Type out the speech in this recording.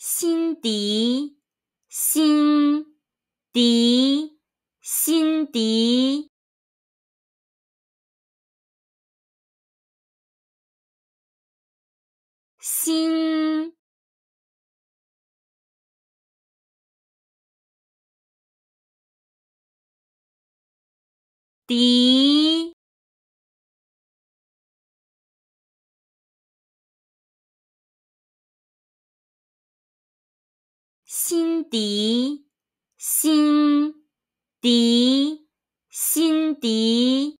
辛迪，辛迪，辛迪，辛迪。辛迪，辛迪，辛迪。